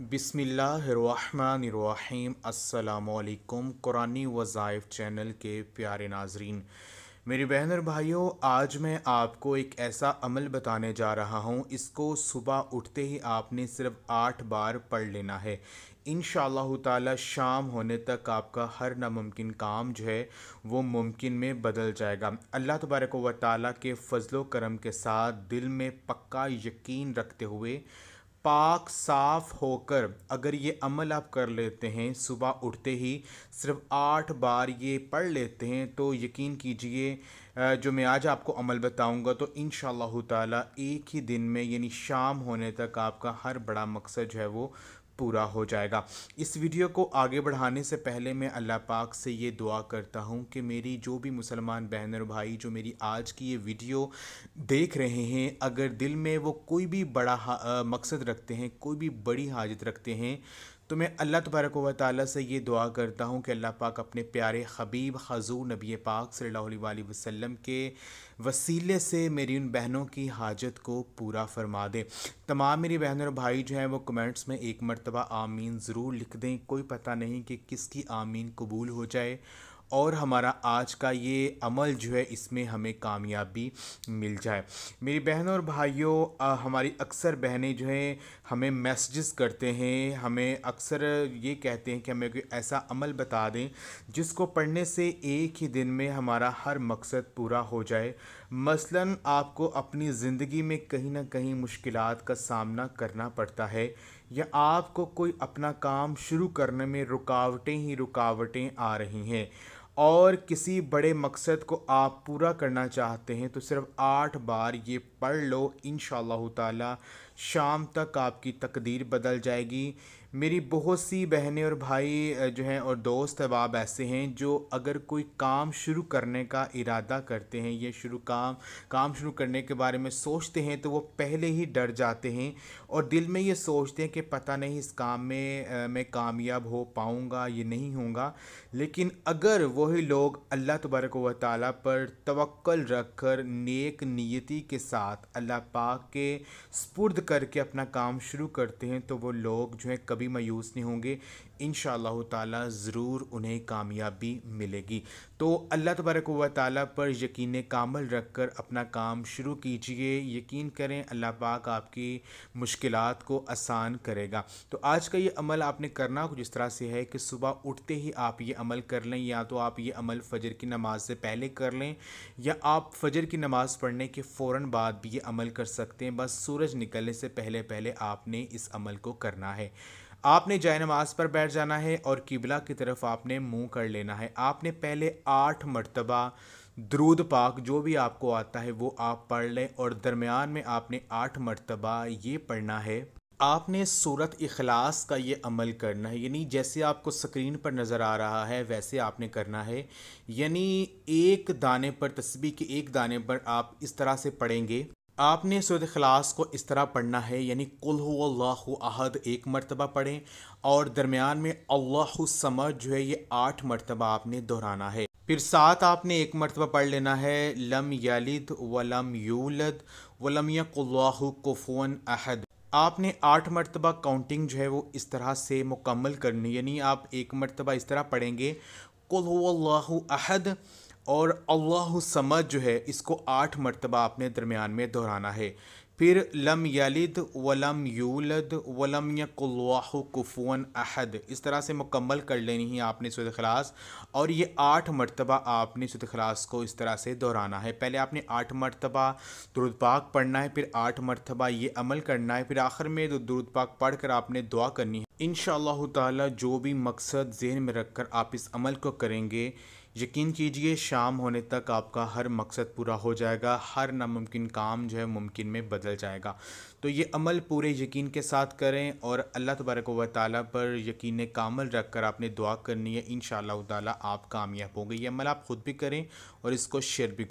बिसमिल्लाम अल्लाम कुरानी वज़ाइफ चैनल के प्यारे नाजरीन मेरी बहन और भाइयों आज मैं आपको एक ऐसा अमल बताने जा रहा हूँ इसको सुबह उठते ही आपने सिर्फ आठ बार पढ़ लेना है इन ताला शाम होने तक आपका हर नामुमकिन काम जो है वो मुमकिन में बदल जाएगा अल्लाह तबारक व ताली के फ़जलो करम के साथ दिल में पक्का यकीन रखते हुए पाक साफ होकर अगर ये अमल आप कर लेते हैं सुबह उठते ही सिर्फ आठ बार ये पढ़ लेते हैं तो यकीन कीजिए जो मैं आज आपको अमल बताऊंगा तो इन ताला एक ही दिन में यानी शाम होने तक आपका हर बड़ा मकसद जो है वो पूरा हो जाएगा इस वीडियो को आगे बढ़ाने से पहले मैं अल्लाह पाक से ये दुआ करता हूँ कि मेरी जो भी मुसलमान बहन और भाई जो मेरी आज की ये वीडियो देख रहे हैं अगर दिल में वो कोई भी बड़ा मकसद रखते हैं कोई भी बड़ी हाजत रखते हैं तो मैं अल्लाह तबारक व ताली से ये दुआ करता हूँ कि अल्लाह पाक अपने प्यारे हबीब हजू नबी पाक सल्ला वसम के वसीले से मेरी उन बहनों की हाजत को पूरा फरमा दें तमाम मेरी बहनों और भाई जो हैं वो कमेंट्स में एक मरतबा आमीन ज़रूर लिख दें कोई पता नहीं कि किसकी आमीन कबूल हो जाए और हमारा आज का ये अमल जो है इसमें हमें कामयाबी मिल जाए मेरी बहन और भाइयों हमारी अक्सर बहनें जो हैं हमें मैसेजेस करते हैं हमें अक्सर ये कहते हैं कि हमें कोई ऐसा अमल बता दें जिसको पढ़ने से एक ही दिन में हमारा हर मकसद पूरा हो जाए मसलन आपको अपनी ज़िंदगी में कहीं ना कहीं मुश्किल का सामना करना पड़ता है या आपको कोई अपना काम शुरू करने में रुकावटें ही रुकावटें आ रही हैं और किसी बड़े मकसद को आप पूरा करना चाहते हैं तो सिर्फ आठ बार ये पढ़ लो इन शाम तक आपकी तकदीर बदल जाएगी मेरी बहुत सी बहनें और भाई जो हैं और दोस्त अहबाब ऐसे हैं जो अगर कोई काम शुरू करने का इरादा करते हैं या शुरू काम काम शुरू करने के बारे में सोचते हैं तो वो पहले ही डर जाते हैं और दिल में ये सोचते हैं कि पता नहीं इस काम में मैं कामयाब हो पाऊँगा ये नहीं होगा लेकिन अगर वही लोग अल्लाह तबरक व ताली पर तवक्ल रख कर नेक नीयती के साथ अल्लाह पाक के स्पुर्द करके अपना काम शुरू करते हैं तो वो लोग जो है कभी कभी मायूस नहीं होंगे इन ताला ज़रूर उन्हें कामयाबी मिलेगी तो अल्लाह तबारक व पर यकीन कामल रख कर अपना काम शुरू कीजिए यकीन करें अल्लाह पाक आपकी मुश्किल को आसान करेगा तो आज का ये अमल आपने करना कुछ इस तरह से है कि सुबह उठते ही आप ये अमल कर लें या तो आप ये अमल फ़जर की नमाज से पहले कर लें या आप फ़जर की नमाज़ पढ़ने के फ़ौर बाद भी ये अमल कर सकते हैं बस सूरज निकलने से पहले पहले आपने इस अमल को करना है आपने जाय नमाज पर बैठ जाना है और किबला की तरफ आपने मुंह कर लेना है आपने पहले आठ मरतबा दरूद पाक जो भी आपको आता है वो आप पढ़ लें और दरमियान में आपने आठ मरतबा ये पढ़ना है आपने सूरत इखलास का ये अमल करना है यानी जैसे आपको स्क्रीन पर नज़र आ रहा है वैसे आपने करना है यानी एक दाने पर तस्बी के एक दाने पर आप इस तरह से पढ़ेंगे आपने सूरत खलास को इस तरह पढ़ना है यानी कुल अल्लाह अहद एक मरतबा पढ़ें और दरमियान में अल्लाह समद जो है ये आठ मरतबा आपने दोहराना है फिर सात आपने एक मरतबा पढ़ लेना है लम यलिद वलम यूलद वलम यकुल्लाहु कुफुन अहद आपने आठ मरतबा काउंटिंग जो है वो इस तरह से मुकम्मल करनी यानी आप एक मरतबा इस तरह पढ़ेंगे कुल अहद और अल्लाह समद जो है इसको आठ मरतबा अपने दरमियान में दोहराना है फिर लम यलिद वलम यूलद वलम यकुल्लाह कुफुअन अहद इस तरह से मुकम्मल कर लेनी है आपने सूरत खलास और ये आठ मरतबा आपने सूरत खलास को इस तरह से दोहराना है पहले आपने आठ मरतबा दुरुद पाक पढ़ना है फिर आठ मरतबा ये अमल करना है फिर आखिर में दुरुद पाक पढ़ कर आपने दुआ करनी है इन ताला जो भी मकसद जहन में रख कर आप इस अमल को करेंगे यकीन कीजिए शाम होने तक आपका हर मकसद पूरा हो जाएगा हर नामुमकिन काम जो है मुमकिन में बदल जाएगा तो ये अमल पूरे यकीन के साथ करें और अल्लाह तबारक व ताली पर यकीन कामल रख कर आपने दुआ करनी है इन शाह आप कामयाब होंगे ये अमल आप ख़ुद भी करें और इसको शेयर भी करें